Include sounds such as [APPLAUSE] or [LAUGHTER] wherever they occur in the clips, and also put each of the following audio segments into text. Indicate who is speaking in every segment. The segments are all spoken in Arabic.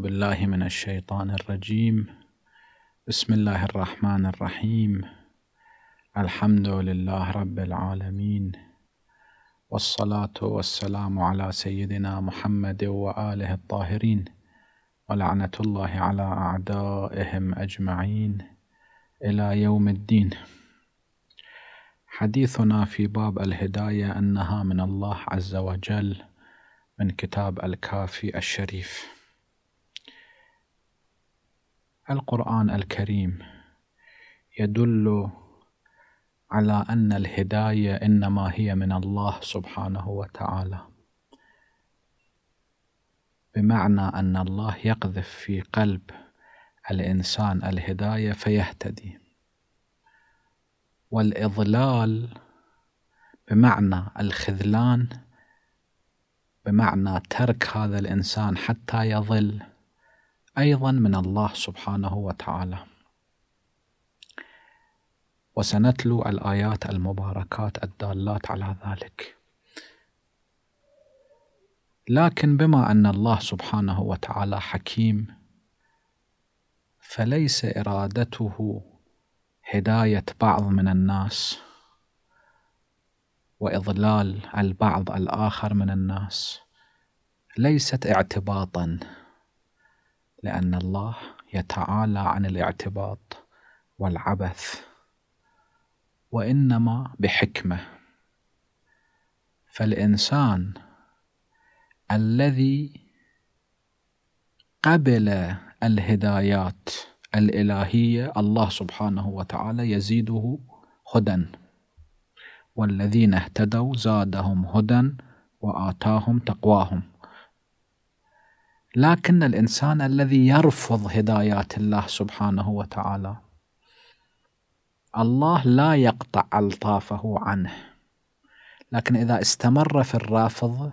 Speaker 1: بالله من الشيطان الرجيم بسم الله الرحمن الرحيم الحمد لله رب العالمين والصلاة والسلام على سيدنا محمد وآله الطاهرين ولعنة الله على أعدائهم أجمعين إلى يوم الدين حديثنا في باب الهداية أنها من الله عز وجل من كتاب الكافي الشريف القرآن الكريم يدل على أن الهداية إنما هي من الله سبحانه وتعالى بمعنى أن الله يقذف في قلب الإنسان الهداية فيهتدي والإضلال بمعنى الخذلان بمعنى ترك هذا الإنسان حتى يظل أيضا من الله سبحانه وتعالى. وسنتلو الآيات المباركات الدالات على ذلك. لكن بما أن الله سبحانه وتعالى حكيم فليس إرادته هداية بعض من الناس وإضلال البعض الآخر من الناس ليست اعتباطاً لأن الله يتعالى عن الاعتباط والعبث وإنما بحكمة فالإنسان الذي قبل الهدايات الإلهية الله سبحانه وتعالى يزيده هدى والذين اهتدوا زادهم هدى وآتاهم تقواهم لكن الانسان الذي يرفض هدايات الله سبحانه وتعالى الله لا يقطع الطافه عنه لكن اذا استمر في الرافض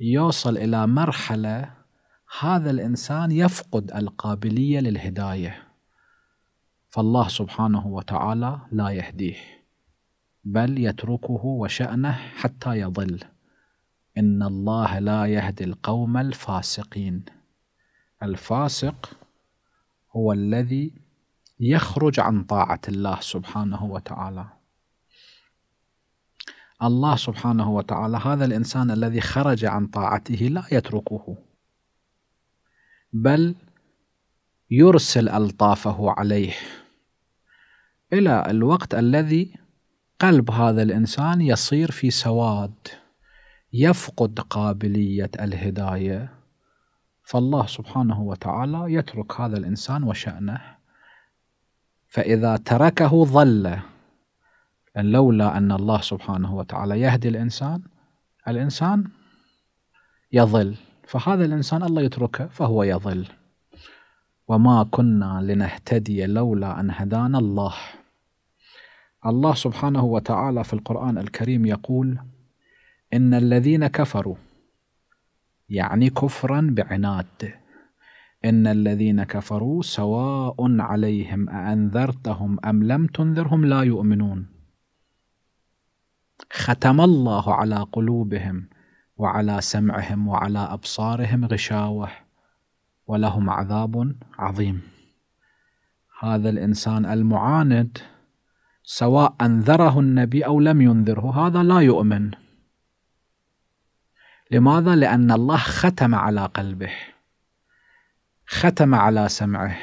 Speaker 1: يوصل الى مرحله هذا الانسان يفقد القابليه للهدايه فالله سبحانه وتعالى لا يهديه بل يتركه وشانه حتى يضل إن الله لا يهدي القوم الفاسقين الفاسق هو الذي يخرج عن طاعة الله سبحانه وتعالى الله سبحانه وتعالى هذا الإنسان الذي خرج عن طاعته لا يتركه بل يرسل ألطافه عليه إلى الوقت الذي قلب هذا الإنسان يصير في سواد يفقد قابلية الهداية فالله سبحانه وتعالى يترك هذا الإنسان وشأنه فإذا تركه ظل لولا أن الله سبحانه وتعالى يهدي الإنسان الإنسان يظل فهذا الإنسان الله يتركه فهو يظل وما كنا لنهتدي لولا أن هدانا الله الله سبحانه وتعالى في القرآن الكريم يقول إن الذين كفروا يعني كفرا بعناد إن الذين كفروا سواء عليهم أأنذرتهم أم لم تنذرهم لا يؤمنون ختم الله على قلوبهم وعلى سمعهم وعلى أبصارهم غشاوة ولهم عذاب عظيم هذا الإنسان المعاند سواء أنذره النبي أو لم ينذره هذا لا يؤمن لماذا؟ لأن الله ختم على قلبه ختم على سمعه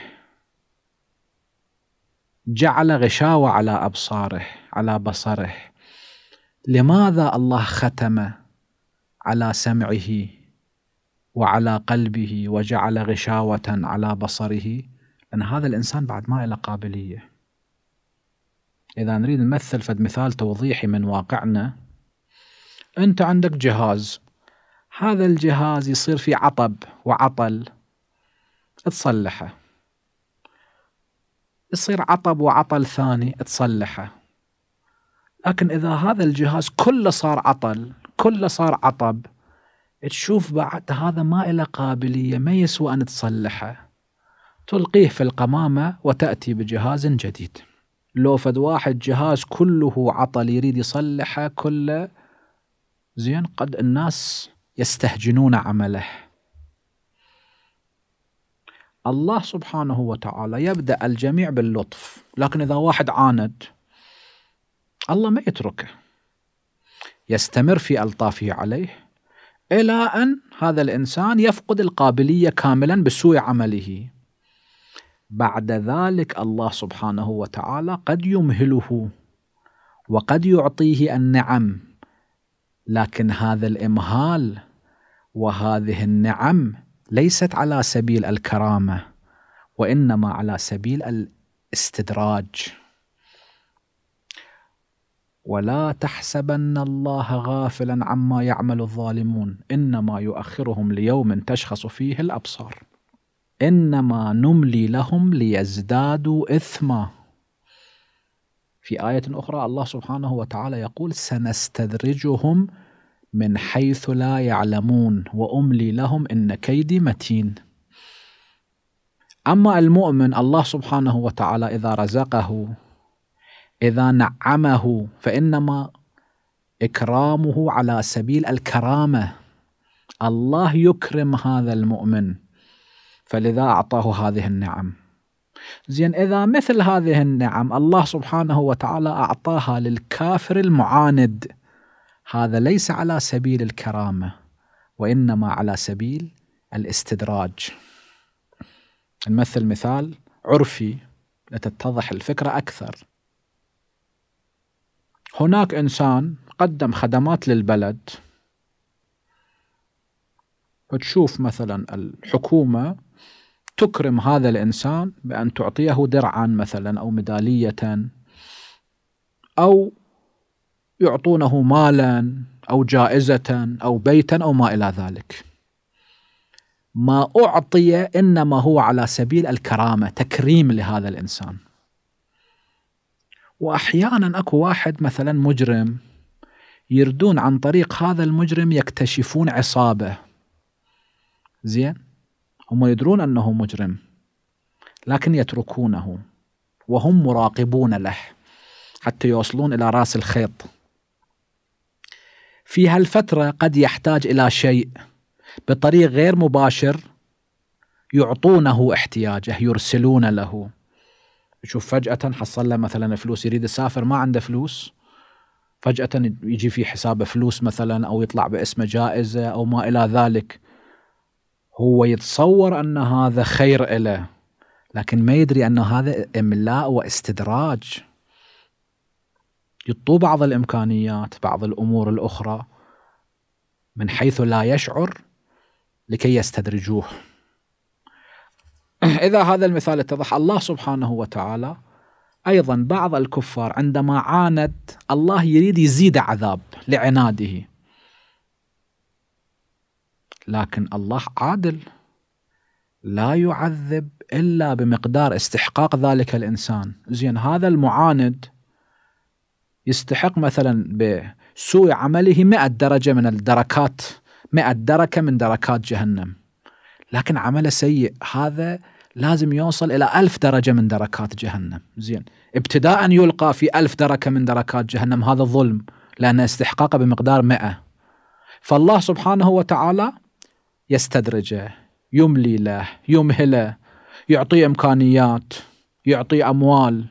Speaker 1: جعل غشاوة على أبصاره على بصره لماذا الله ختم على سمعه وعلى قلبه وجعل غشاوة على بصره لأن هذا الإنسان بعد ما إلى قابلية إذا نريد نمثل فد مثال توضيحي من واقعنا أنت عندك جهاز هذا الجهاز يصير فيه عطب وعطل تصلحه يصير عطب وعطل ثاني تصلحه لكن إذا هذا الجهاز كله صار عطل كله صار عطب تشوف بعد هذا ما إلى قابلية ما يسوى أن تصلحه تلقيه في القمامة وتأتي بجهاز جديد لو فد واحد جهاز كله عطل يريد يصلحه كله زين قد الناس يستهجنون عمله الله سبحانه وتعالى يبدأ الجميع باللطف لكن إذا واحد عاند الله ما يتركه يستمر في ألطافه عليه إلى أن هذا الإنسان يفقد القابلية كاملا بسوء عمله بعد ذلك الله سبحانه وتعالى قد يمهله وقد يعطيه النعم لكن هذا الامهال وهذه النعم ليست على سبيل الكرامه وانما على سبيل الاستدراج ولا تحسبن الله غافلا عما يعمل الظالمون انما يؤخرهم ليوم تشخص فيه الابصار انما نملي لهم ليزدادوا اثما في آية أخرى الله سبحانه وتعالى يقول سنستدرجهم من حيث لا يعلمون وأملي لهم إن كيدي متين أما المؤمن الله سبحانه وتعالى إذا رزقه إذا نعمه فإنما إكرامه على سبيل الكرامة الله يكرم هذا المؤمن فلذا أعطاه هذه النعم زين إذا مثل هذه النعم الله سبحانه وتعالى أعطاها للكافر المعاند هذا ليس على سبيل الكرامة وإنما على سبيل الاستدراج نمثل مثال عرفي لتتضح الفكرة أكثر هناك إنسان قدم خدمات للبلد فتشوف مثلا الحكومة تكرم هذا الانسان بان تعطيه درعا مثلا او ميداليه او يعطونه مالا او جائزه او بيتا او ما الى ذلك. ما اعطي انما هو على سبيل الكرامه تكريم لهذا الانسان. واحيانا اكو واحد مثلا مجرم يردون عن طريق هذا المجرم يكتشفون عصابه. زين؟ هم يدرون أنه مجرم لكن يتركونه وهم مراقبون له حتى يوصلون إلى رأس الخيط في هالفترة قد يحتاج إلى شيء بطريق غير مباشر يعطونه احتياجه يرسلون له يشوف فجأة حصل له مثلا فلوس يريد يسافر ما عنده فلوس فجأة يجي في حسابه فلوس مثلا أو يطلع باسمه جائزة أو ما إلى ذلك هو يتصور أن هذا خير له لكن ما يدري أن هذا إملاء واستدراج يطو بعض الإمكانيات بعض الأمور الأخرى من حيث لا يشعر لكي يستدرجوه [CLEARS THROAT] إذا هذا المثال اتضح الله سبحانه وتعالى أيضا بعض الكفار عندما عاند الله يريد يزيد عذاب لعناده لكن الله عادل لا يعذب الا بمقدار استحقاق ذلك الانسان، زين هذا المعاند يستحق مثلا بسوء عمله 100 درجه من الدركات 100 دركه من دركات جهنم. لكن عمله سيء هذا لازم يوصل إلى ألف درجة من دركات جهنم زين ابتداء يلقى في ألف دركة من دركات جهنم هذا ظلم لأن استحقاقه بمقدار مئة فالله سبحانه وتعالى يستدرجه يملي له يمهله يعطيه امكانيات يعطيه اموال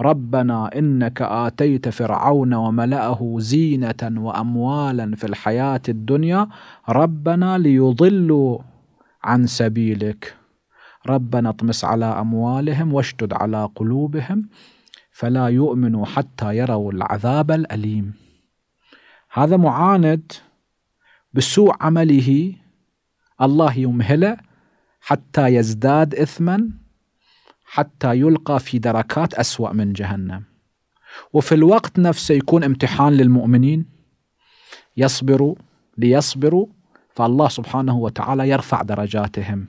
Speaker 1: ربنا انك اتيت فرعون وملاه زينه واموالا في الحياه الدنيا ربنا ليضلوا عن سبيلك ربنا اطمس على اموالهم واشتد على قلوبهم فلا يؤمنوا حتى يروا العذاب الاليم هذا معاند بسوء عمله الله يمهله حتى يزداد إثما حتى يلقى في دركات أسوأ من جهنم وفي الوقت نفسه يكون امتحان للمؤمنين يصبروا ليصبروا فالله سبحانه وتعالى يرفع درجاتهم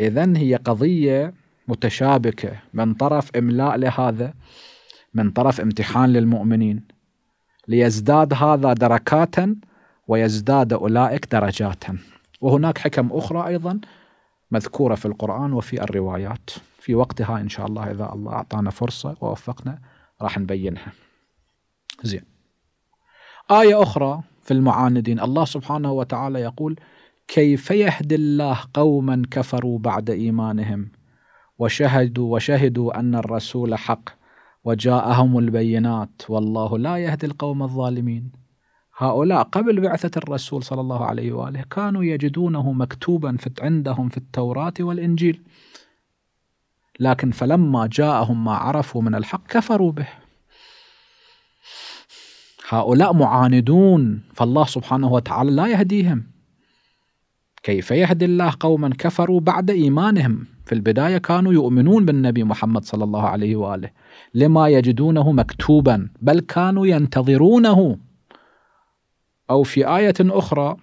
Speaker 1: إذا هي قضية متشابكة من طرف إملاء لهذا من طرف امتحان للمؤمنين ليزداد هذا دركاتا ويزداد أولئك درجاتهم وهناك حكم أخرى أيضا مذكورة في القرآن وفي الروايات في وقتها إن شاء الله إذا الله أعطانا فرصة ووفقنا راح نبينها زين آية أخرى في المعاندين الله سبحانه وتعالى يقول كيف يهدي الله قوما كفروا بعد إيمانهم وشهدوا وشهدوا أن الرسول حق وجاءهم البينات والله لا يهدي القوم الظالمين هؤلاء قبل بعثة الرسول صلى الله عليه وآله كانوا يجدونه مكتوبا في عندهم في التوراة والإنجيل لكن فلما جاءهم ما عرفوا من الحق كفروا به هؤلاء معاندون فالله سبحانه وتعالى لا يهديهم كيف يهدي الله قوما كفروا بعد إيمانهم في البداية كانوا يؤمنون بالنبي محمد صلى الله عليه وآله لما يجدونه مكتوبا بل كانوا ينتظرونه أو في آية أخرى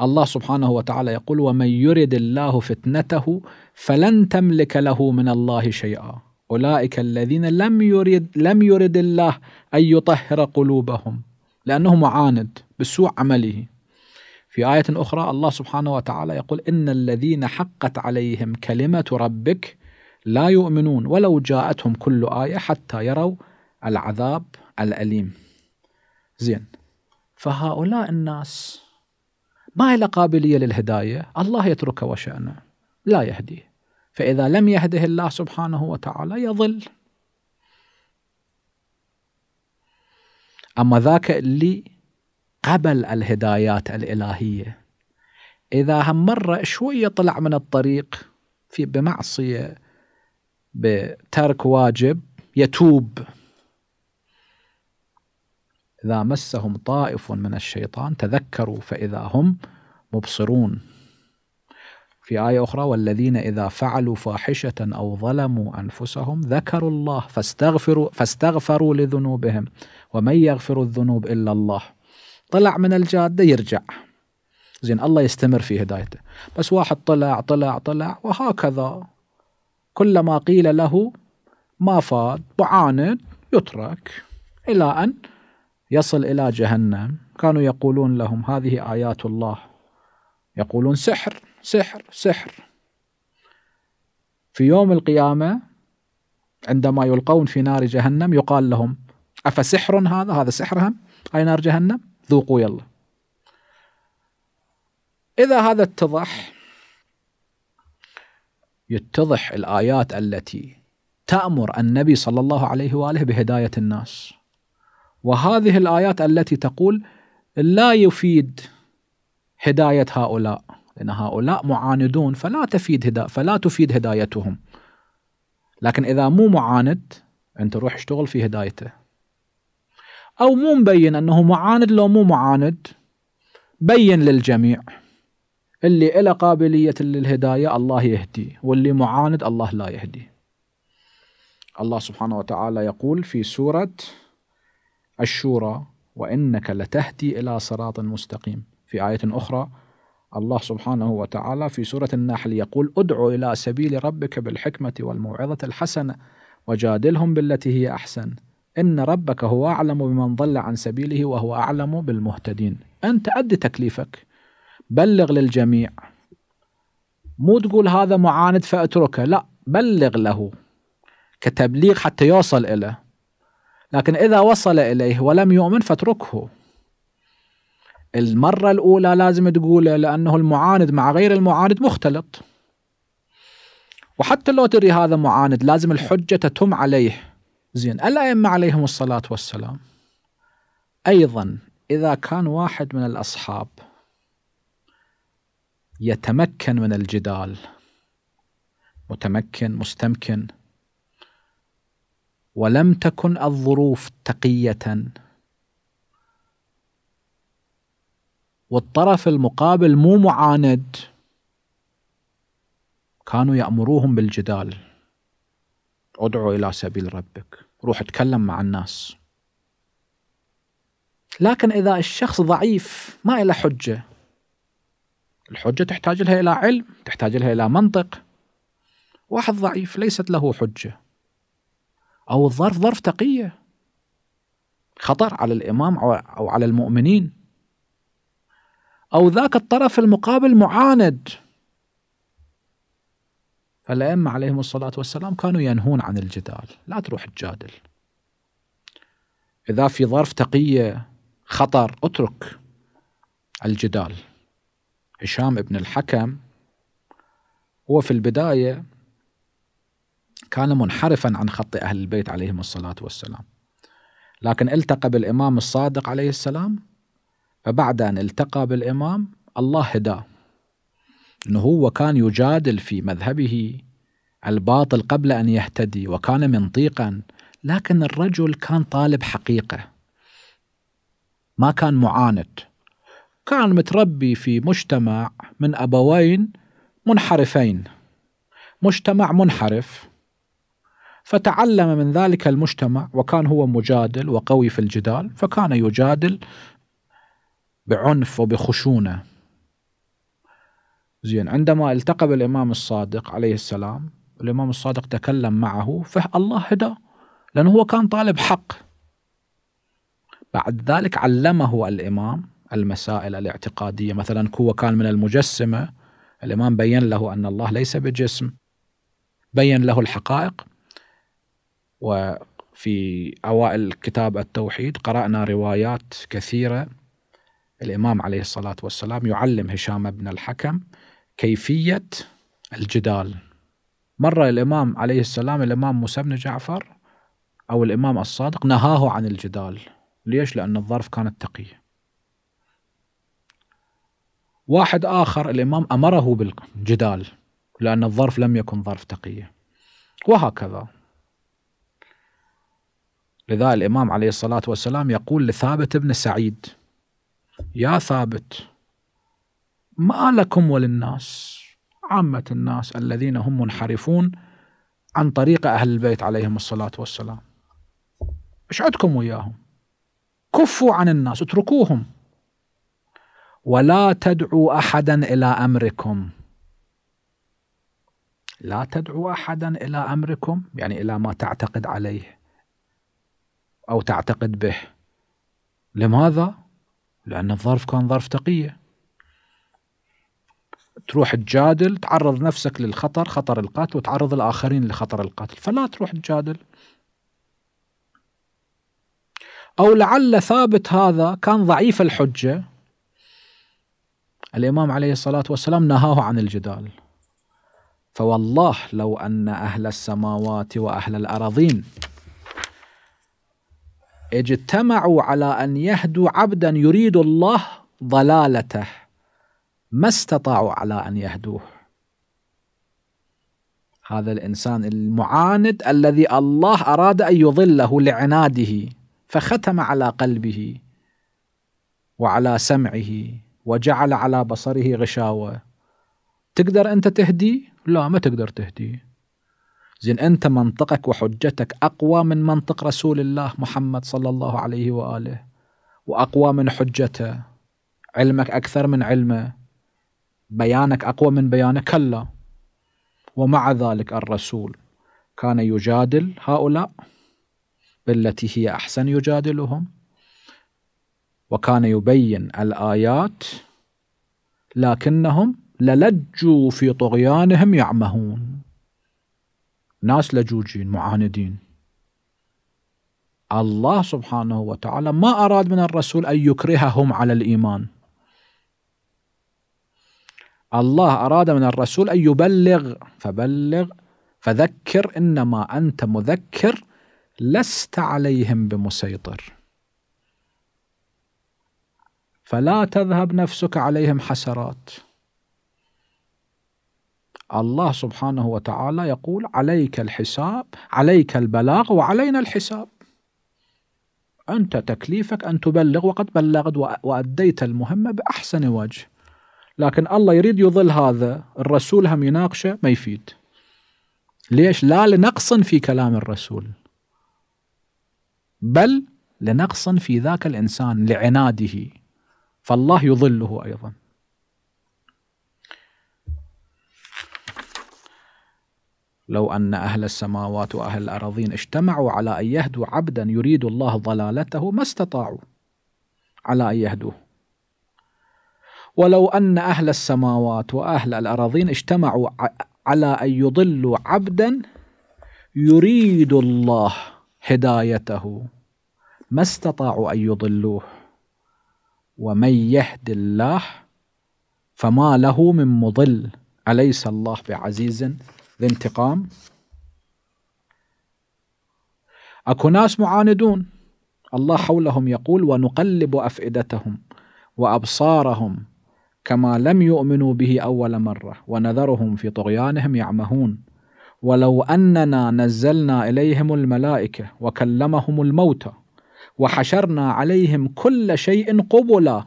Speaker 1: الله سبحانه وتعالى يقول ومن يرد الله فتنته فلن تملك له من الله شيئا أولئك الذين لم يرد لم يرد الله أن يطهر قلوبهم لأنه معاند بسوء عمله في آية أخرى الله سبحانه وتعالى يقول إن الذين حقت عليهم كلمة ربك لا يؤمنون ولو جاءتهم كل آية حتى يروا العذاب الأليم زين فهؤلاء الناس ما له قابلية للهداية الله يتركه وشأنه لا يهديه فإذا لم يهده الله سبحانه وتعالى يظل أما ذاك اللي قبل الهدايات الإلهية إذا هم مرة شوية طلع من الطريق في بمعصية بترك واجب يتوب إذا مسهم طائف من الشيطان تذكروا فإذا هم مبصرون في آية أخرى والذين إذا فعلوا فاحشة أو ظلموا أنفسهم ذكروا الله فاستغفروا, فاستغفروا لذنوبهم ومن يغفر الذنوب إلا الله طلع من الجادة يرجع زين الله يستمر في هدايته بس واحد طلع طلع طلع وهكذا كلما قيل له ما فاد معاند يترك إلى أن يصل إلى جهنم كانوا يقولون لهم هذه آيات الله يقولون سحر سحر سحر في يوم القيامة عندما يلقون في نار جهنم يقال لهم أفسحر هذا هذا سحر اي نار جهنم ذوقوا يلا إذا هذا اتضح يتضح الآيات التي تأمر النبي صلى الله عليه وآله بهداية الناس وهذه الآيات التي تقول لا يفيد هداية هؤلاء لأن هؤلاء معاندون فلا تفيد هدا فلا تفيد هدايتهم لكن إذا مو معاند أنت روح اشتغل في هدايته أو مو مبين أنه معاند لو مو معاند بين للجميع اللي له قابلية للهداية الله يهديه واللي معاند الله لا يهديه الله سبحانه وتعالى يقول في سورة الشورى وانك لتهدي الى صراط مستقيم في ايه اخرى الله سبحانه وتعالى في سوره النحل يقول ادعو الى سبيل ربك بالحكمه والموعظه الحسنه وجادلهم بالتي هي احسن ان ربك هو اعلم بمن ضل عن سبيله وهو اعلم بالمهتدين انت ادي تكليفك بلغ للجميع مو تقول هذا معاند فاتركه لا بلغ له كتبليغ حتى يوصل إليه لكن إذا وصل إليه ولم يؤمن فاتركه المرة الأولى لازم تقوله لأنه المعاند مع غير المعاند مختلط وحتى لو تري هذا معاند لازم الحجة تتم عليه زين الأئمة عليهم الصلاة والسلام أيضا إذا كان واحد من الأصحاب يتمكن من الجدال متمكن مستمكن ولم تكن الظروف تقية والطرف المقابل مو معاند كانوا يأمروهم بالجدال ادعوا إلى سبيل ربك روح اتكلم مع الناس لكن إذا الشخص ضعيف ما إلى حجة الحجة تحتاج لها إلى علم تحتاج لها إلى منطق واحد ضعيف ليست له حجة أو الظرف ظرف تقية خطر على الإمام أو على المؤمنين أو ذاك الطرف المقابل معاند فالأئمة عليهم الصلاة والسلام كانوا ينهون عن الجدال لا تروح تجادل إذا في ظرف تقية خطر اترك الجدال هشام بن الحكم هو في البداية كان منحرفا عن خط أهل البيت عليهم الصلاة والسلام لكن التقى بالإمام الصادق عليه السلام فبعد أن التقى بالإمام الله هداه أنه هو كان يجادل في مذهبه الباطل قبل أن يهتدي وكان منطيقا لكن الرجل كان طالب حقيقة ما كان معاند كان متربي في مجتمع من أبوين منحرفين مجتمع منحرف فتعلم من ذلك المجتمع وكان هو مجادل وقوي في الجدال فكان يجادل بعنف وبخشونه زين عندما التقى بالامام الصادق عليه السلام الامام الصادق تكلم معه فالله هداه لانه هو كان طالب حق بعد ذلك علمه الامام المسائل الاعتقاديه مثلا هو كان من المجسمه الامام بين له ان الله ليس بجسم بين له الحقائق وفي أوائل كتاب التوحيد قرأنا روايات كثيرة الإمام عليه الصلاة والسلام يعلم هشام بن الحكم كيفية الجدال مرة الإمام عليه السلام الإمام موسى بن جعفر أو الإمام الصادق نهاه عن الجدال ليش؟ لأن الظرف كانت تقية واحد آخر الإمام أمره بالجدال لأن الظرف لم يكن ظرف تقية وهكذا لذا الإمام عليه الصلاة والسلام يقول لثابت بن سعيد يا ثابت ما لكم وللناس عامة الناس الذين هم منحرفون عن طريق أهل البيت عليهم الصلاة والسلام ايش عندكم وياهم كفوا عن الناس اتركوهم ولا تدعوا أحدا إلى أمركم لا تدعوا أحدا إلى أمركم يعني إلى ما تعتقد عليه أو تعتقد به لماذا؟ لأن الظرف كان ظرف تقية تروح تجادل تعرض نفسك للخطر خطر القتل وتعرض الآخرين لخطر القتل فلا تروح تجادل أو لعل ثابت هذا كان ضعيف الحجة الإمام عليه الصلاة والسلام نهاه عن الجدال فوالله لو أن أهل السماوات وأهل الأراضين اجتمعوا على ان يهدوا عبدا يريد الله ضلالته ما استطاعوا على ان يهدوه هذا الانسان المعاند الذي الله اراد ان يضله لعناده فختم على قلبه وعلى سمعه وجعل على بصره غشاوه تقدر انت تهدي لا ما تقدر تهديه زين أنت منطقك وحجتك أقوى من منطق رسول الله محمد صلى الله عليه وآله وأقوى من حجته علمك أكثر من علمه بيانك أقوى من بيانه كلا ومع ذلك الرسول كان يجادل هؤلاء بالتي هي أحسن يجادلهم وكان يبين الآيات لكنهم للجوا في طغيانهم يعمهون ناس لجوجين معاندين الله سبحانه وتعالى ما أراد من الرسول أن يكرههم على الإيمان الله أراد من الرسول أن يبلغ فبلغ فذكر إنما أنت مذكر لست عليهم بمسيطر فلا تذهب نفسك عليهم حسرات الله سبحانه وتعالى يقول عليك الحساب عليك البلاغ وعلينا الحساب أنت تكليفك أن تبلغ وقد بلغت وأديت المهمة بأحسن وجه لكن الله يريد يظل هذا الرسول هم يناقشه ما يفيد ليش لا لنقص في كلام الرسول بل لنقص في ذاك الإنسان لعناده فالله يظله أيضاً لو أن أهل السماوات وأهل الأراضين اجتمعوا على أن يهدوا عبدا يريد الله ضلالته ما استطاعوا على أن يهدوه ولو أن أهل السماوات وأهل الأراضين اجتمعوا على أن يضلوا عبدا يريد الله هدايته ما استطاعوا أن يضلوه ومن يهد الله فما له من مضل أليس الله بعزيز الانتقام اكو ناس معاندون الله حولهم يقول ونقلب افئدتهم وابصارهم كما لم يؤمنوا به اول مره ونذرهم في طغيانهم يعمهون ولو اننا نزلنا اليهم الملائكه وكلمهم الموتى وحشرنا عليهم كل شيء قبلا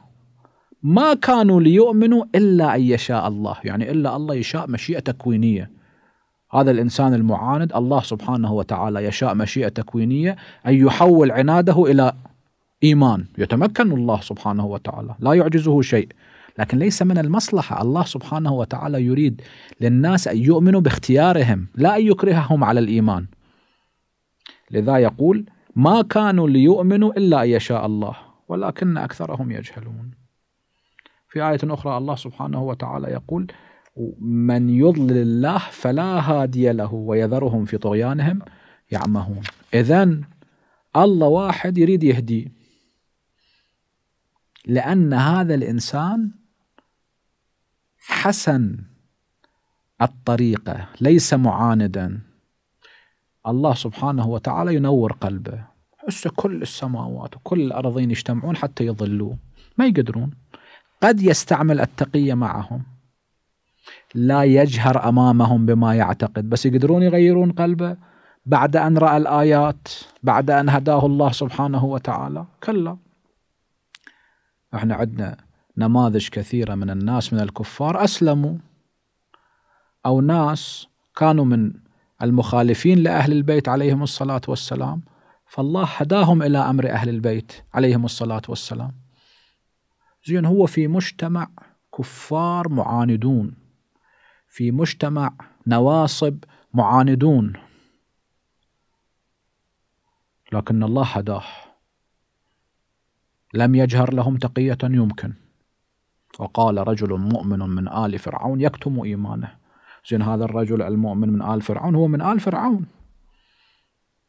Speaker 1: ما كانوا ليؤمنوا الا ان يشاء الله يعني الا الله يشاء مشيئه تكوينيه هذا الإنسان المعاند الله سبحانه وتعالى يشاء مشيئة تكوينية أن يحول عناده إلى إيمان يتمكن الله سبحانه وتعالى لا يعجزه شيء لكن ليس من المصلحة الله سبحانه وتعالى يريد للناس أن يؤمنوا باختيارهم لا أن يكرههم على الإيمان لذا يقول ما كانوا ليؤمنوا إلا أن يشاء الله ولكن أكثرهم يجهلون في آية أخرى الله سبحانه وتعالى يقول من يضلل الله فلا هادي له ويذرهم في طغيانهم يعمهون إذا الله واحد يريد يهديه لأن هذا الإنسان حسن الطريقة ليس معاندا الله سبحانه وتعالى ينور قلبه حس كل السماوات وكل الأرضين يجتمعون حتى يضلوه ما يقدرون قد يستعمل التقية معهم لا يجهر امامهم بما يعتقد بس يقدرون يغيرون قلبه بعد ان راى الايات بعد ان هداه الله سبحانه وتعالى كلا احنا عندنا نماذج كثيره من الناس من الكفار اسلموا او ناس كانوا من المخالفين لاهل البيت عليهم الصلاه والسلام فالله هداهم الى امر اهل البيت عليهم الصلاه والسلام زين هو في مجتمع كفار معاندون في مجتمع نواصب معاندون لكن الله هداه لم يجهر لهم تقية يمكن وقال رجل مؤمن من آل فرعون يكتم إيمانه زين هذا الرجل المؤمن من آل فرعون هو من آل فرعون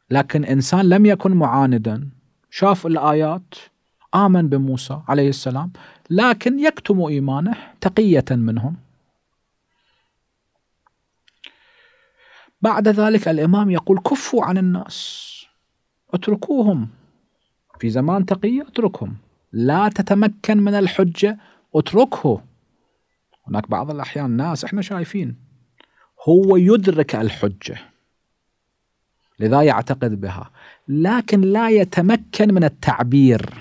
Speaker 1: لكن إنسان لم يكن معاندا شاف الآيات آمن بموسى عليه السلام لكن يكتم إيمانه تقية منهم بعد ذلك الإمام يقول كفوا عن الناس اتركوهم في زمان تقي اتركهم لا تتمكن من الحجة اتركه هناك بعض الأحيان ناس احنا شايفين هو يدرك الحجة لذا يعتقد بها لكن لا يتمكن من التعبير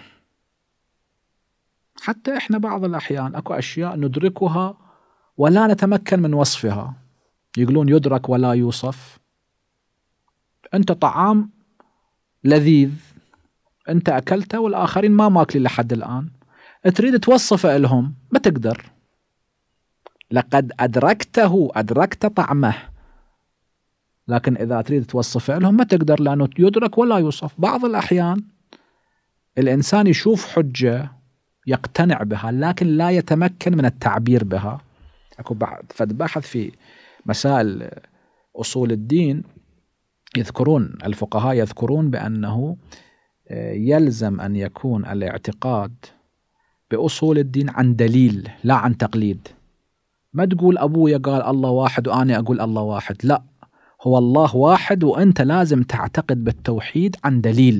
Speaker 1: حتى احنا بعض الأحيان اكو أشياء ندركها ولا نتمكن من وصفها يقولون يدرك ولا يوصف انت طعام لذيذ انت اكلته والاخرين ما ماكلين لحد الان تريد توصفه لهم ما تقدر لقد ادركته ادركت طعمه لكن اذا تريد توصفه لهم ما تقدر لانه يدرك ولا يوصف بعض الاحيان الانسان يشوف حجه يقتنع بها لكن لا يتمكن من التعبير بها اكو فد بحث في مسائل أصول الدين يذكرون الفقهاء يذكرون بأنه آه، يلزم أن يكون الاعتقاد بأصول الدين عن دليل لا عن تقليد ما تقول أبويا قال الله واحد وأنا أقول الله واحد لا هو الله واحد وأنت لازم تعتقد بالتوحيد عن دليل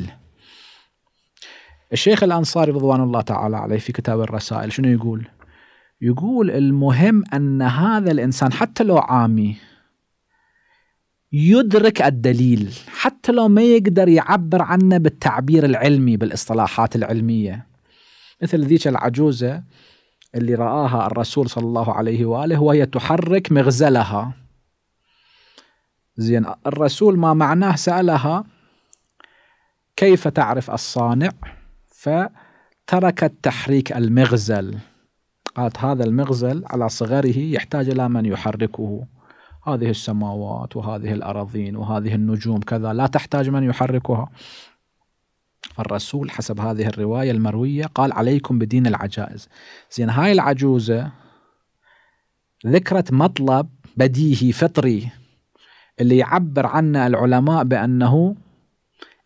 Speaker 1: الشيخ الأنصاري رضوان الله تعالى عليه في كتاب الرسائل شنو يقول؟ يقول المهم أن هذا الإنسان حتى لو عامي يدرك الدليل حتى لو ما يقدر يعبر عنه بالتعبير العلمي بالاصطلاحات العلمية مثل ذيك العجوزة اللي رآها الرسول صلى الله عليه وآله وهي تحرك مغزلها زين الرسول ما معناه سألها كيف تعرف الصانع فتركت تحريك المغزل قالت هذا المغزل على صغره يحتاج إلى من يحركه هذه السماوات وهذه الأراضين وهذه النجوم كذا لا تحتاج من يحركها فالرسول حسب هذه الرواية المروية قال عليكم بدين العجائز زين هاي العجوزة ذكرت مطلب بديهي فطري اللي يعبر عنه العلماء بأنه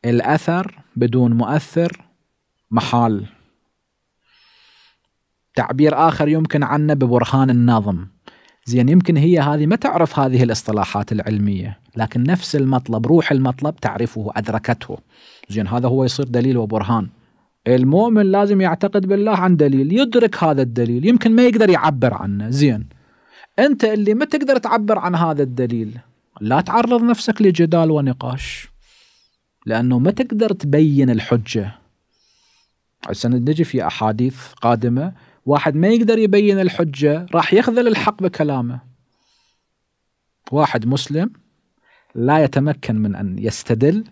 Speaker 1: الأثر بدون مؤثر محال تعبير آخر يمكن عنه ببرهان النظم زين يمكن هي هذه ما تعرف هذه الاصطلاحات العلمية لكن نفس المطلب روح المطلب تعرفه أدركته زين هذا هو يصير دليل وبرهان المؤمن لازم يعتقد بالله عن دليل يدرك هذا الدليل يمكن ما يقدر يعبر عنه زين أنت اللي ما تقدر تعبر عن هذا الدليل لا تعرض نفسك لجدال ونقاش لأنه ما تقدر تبين الحجة هسه نجي في أحاديث قادمة واحد ما يقدر يبين الحجة راح يخذل الحق بكلامه واحد مسلم لا يتمكن من أن يستدل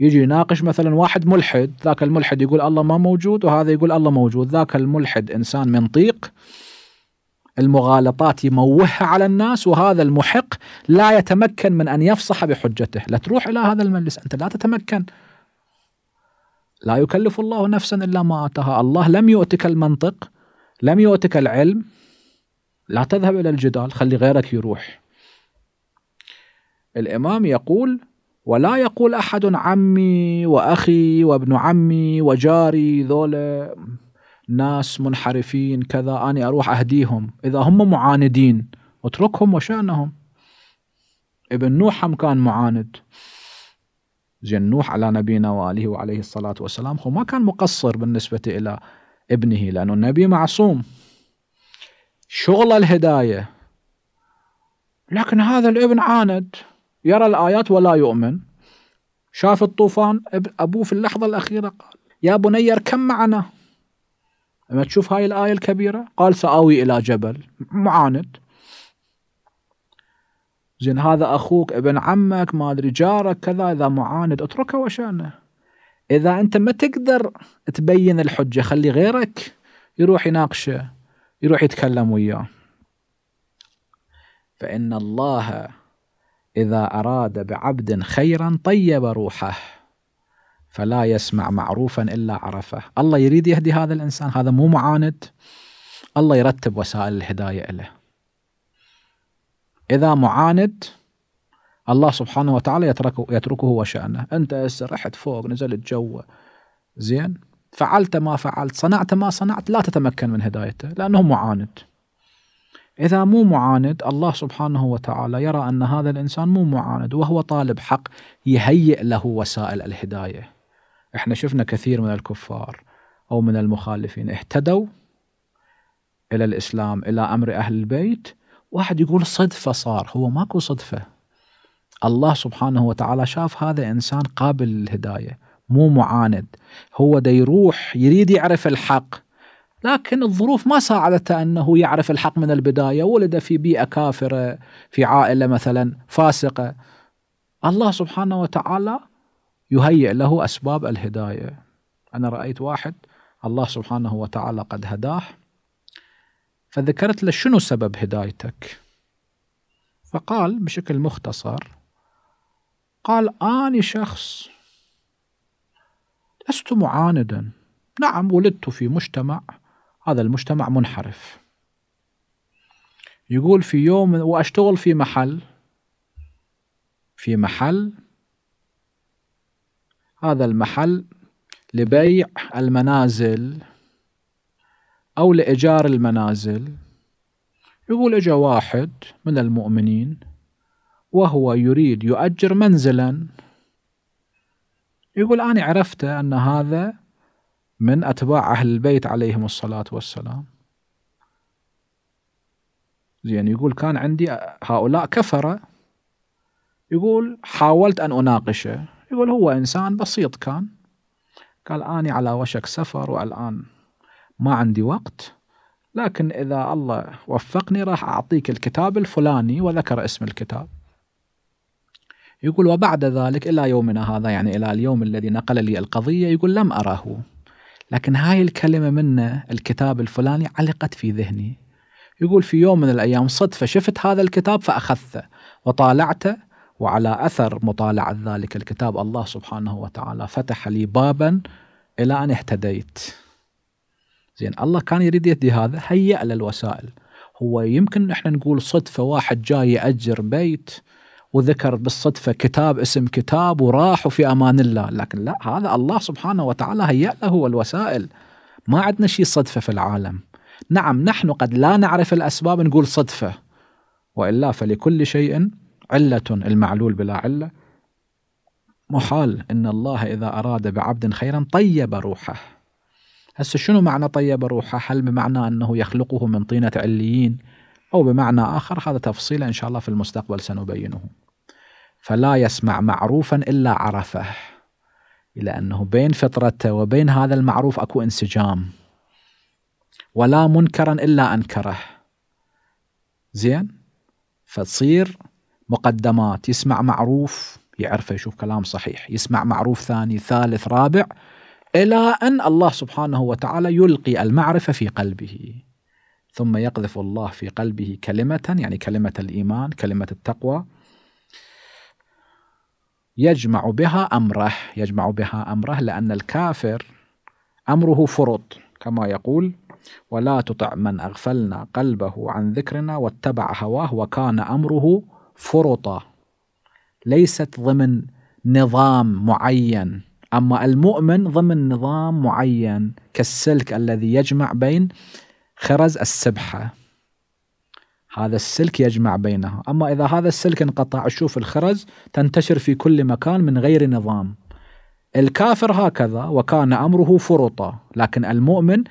Speaker 1: يجي يناقش مثلا واحد ملحد ذاك الملحد يقول الله ما موجود وهذا يقول الله موجود ذاك الملحد إنسان منطيق المغالطات يموهها على الناس وهذا المحق لا يتمكن من أن يفصح بحجته لا تروح إلى هذا المجلس أنت لا تتمكن لا يكلف الله نفسا إلا ما آتاها الله لم يؤتك المنطق لم يؤتك العلم لا تذهب إلى الجدال خلي غيرك يروح الإمام يقول ولا يقول أحد عمي وأخي وابن عمي وجاري ذولا ناس منحرفين كذا أنا أروح أهديهم إذا هم معاندين اتركهم وشأنهم ابن نوح هم كان معاند زين نوح على نبينا واله وعليه الصلاه والسلام هو ما كان مقصر بالنسبه الى ابنه لانه النبي معصوم شغل الهدايه لكن هذا الابن عاند يرى الايات ولا يؤمن شاف الطوفان ابوه في اللحظه الاخيره قال يا بني اركم معنا لما تشوف هاي الايه الكبيره قال ساوي الى جبل معاند زين هذا اخوك ابن عمك ما ادري جارك كذا اذا معاند اتركه وشانه اذا انت ما تقدر تبين الحجه خلي غيرك يروح يناقشه يروح يتكلم وياه فان الله اذا اراد بعبد خيرا طيب روحه فلا يسمع معروفا الا عرفه الله يريد يهدي هذا الانسان هذا مو معاند الله يرتب وسائل الهدايه له إذا معاند الله سبحانه وتعالى يتركه يتركه وشأنه أنت رحت فوق نزلت جو زين فعلت ما فعلت صنعت ما صنعت لا تتمكن من هدايته لأنه معاند إذا مو معاند الله سبحانه وتعالى يرى أن هذا الإنسان مو معاند وهو طالب حق يهيئ له وسائل الهداية إحنا شفنا كثير من الكفار أو من المخالفين اهتدوا إلى الإسلام إلى أمر أهل البيت واحد يقول صدفة صار هو ماكو صدفة الله سبحانه وتعالى شاف هذا إنسان قابل للهداية مو معاند هو دا يروح يريد يعرف الحق لكن الظروف ما ساعدته أنه يعرف الحق من البداية ولد في بيئة كافرة في عائلة مثلا فاسقة الله سبحانه وتعالى يهيئ له أسباب الهداية أنا رأيت واحد الله سبحانه وتعالى قد هداه فذكرت له شنو سبب هدايتك فقال بشكل مختصر قال أني شخص لست معاندا نعم ولدت في مجتمع هذا المجتمع منحرف يقول في يوم وأشتغل في محل في محل هذا المحل لبيع المنازل أو لإيجار المنازل يقول إجا واحد من المؤمنين وهو يريد يؤجر منزلا يقول أنا عرفت أن هذا من أتباع أهل البيت عليهم الصلاة والسلام زين يقول كان عندي هؤلاء كفرة يقول حاولت أن أناقشه يقول هو إنسان بسيط كان قال أني على وشك سفر والآن ما عندي وقت لكن إذا الله وفقني راح أعطيك الكتاب الفلاني وذكر اسم الكتاب يقول وبعد ذلك إلى يومنا هذا يعني إلى اليوم الذي نقل لي القضية يقول لم أره لكن هاي الكلمة منه الكتاب الفلاني علقت في ذهني يقول في يوم من الأيام صدفة شفت هذا الكتاب فأخذته وطالعته وعلى أثر مطالعة ذلك الكتاب الله سبحانه وتعالى فتح لي بابا إلى أن اهتديت زين الله كان يريد يهدي هذا هيأ له الوسائل هو يمكن احنا نقول صدفه واحد جاي ياجر بيت وذكر بالصدفه كتاب اسم كتاب وراح وفي امان الله لكن لا هذا الله سبحانه وتعالى هيأ له الوسائل ما عندنا شيء صدفه في العالم نعم نحن قد لا نعرف الاسباب نقول صدفه والا فلكل شيء عله المعلول بلا عله محال ان الله اذا اراد بعبد خيرا طيب روحه هسه شنو معنى طيب روحه هل بمعنى أنه يخلقه من طينة عليين أو بمعنى آخر هذا تفصيل إن شاء الله في المستقبل سنبينه فلا يسمع معروفا إلا عرفه إلى أنه بين فطرته وبين هذا المعروف أكو انسجام ولا منكرا إلا أنكره زين فتصير مقدمات يسمع معروف يعرفه يشوف كلام صحيح يسمع معروف ثاني ثالث رابع إلى أن الله سبحانه وتعالى يلقي المعرفة في قلبه ثم يقذف الله في قلبه كلمة يعني كلمة الإيمان كلمة التقوى يجمع بها أمره يجمع بها أمره لأن الكافر أمره فرط كما يقول ولا تطع من أغفلنا قلبه عن ذكرنا واتبع هواه وكان أمره فرطا ليست ضمن نظام معين أما المؤمن ضمن نظام معين كالسلك الذي يجمع بين خرز السبحة هذا السلك يجمع بينها أما إذا هذا السلك انقطع شوف الخرز تنتشر في كل مكان من غير نظام الكافر هكذا وكان أمره فرطة لكن المؤمن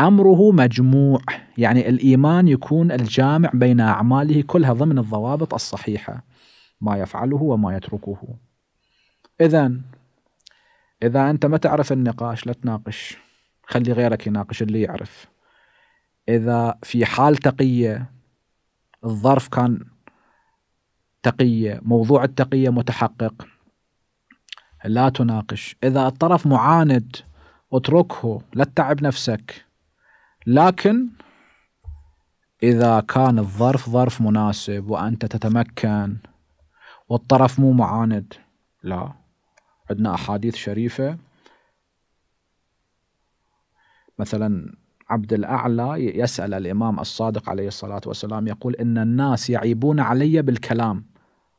Speaker 1: أمره مجموع يعني الإيمان يكون الجامع بين أعماله كلها ضمن الضوابط الصحيحة ما يفعله وما يتركه إذا إذا أنت ما تعرف النقاش لا تناقش خلي غيرك يناقش اللي يعرف إذا في حال تقية الظرف كان تقية موضوع التقية متحقق لا تناقش إذا الطرف معاند اتركه لا تتعب نفسك لكن إذا كان الظرف ظرف مناسب وأنت تتمكن والطرف مو معاند لا عندنا أحاديث شريفة مثلا عبد الأعلى يسأل الإمام الصادق عليه الصلاة والسلام يقول إن الناس يعيبون علي بالكلام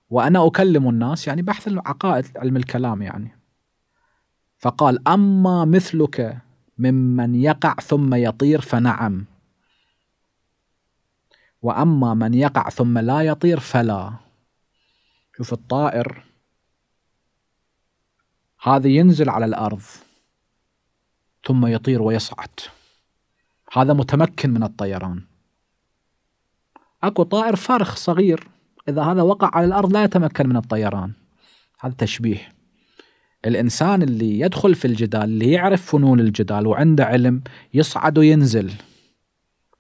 Speaker 1: وأنا أكلم الناس يعني بحث العقائد علم الكلام يعني فقال أما مثلك ممن يقع ثم يطير فنعم وأما من يقع ثم لا يطير فلا شوف الطائر هذا ينزل على الارض ثم يطير ويصعد هذا متمكن من الطيران اكو طائر فرخ صغير اذا هذا وقع على الارض لا يتمكن من الطيران هذا تشبيه الانسان اللي يدخل في الجدال اللي يعرف فنون الجدال وعنده علم يصعد وينزل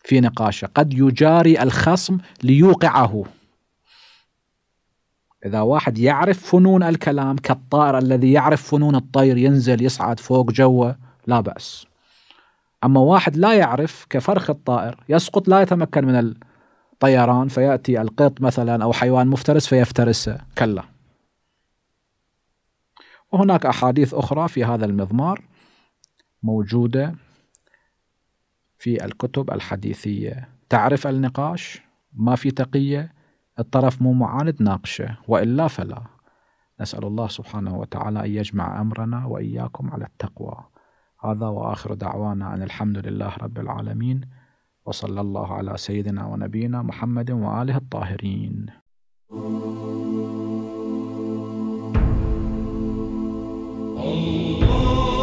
Speaker 1: في نقاشه قد يجاري الخصم ليوقعه إذا واحد يعرف فنون الكلام كالطائر الذي يعرف فنون الطير ينزل يصعد فوق جوه لا بأس أما واحد لا يعرف كفرخ الطائر يسقط لا يتمكن من الطيران فيأتي القط مثلا أو حيوان مفترس فيفترسه كلا وهناك أحاديث أخرى في هذا المضمار موجودة في الكتب الحديثية تعرف النقاش ما في تقية الطرف مو معاند ناقشه وإلا فلا نسأل الله سبحانه وتعالى أن يجمع أمرنا وإياكم على التقوى هذا وآخر دعوانا أن الحمد لله رب العالمين وصلى الله على سيدنا ونبينا محمد وآله الطاهرين Allah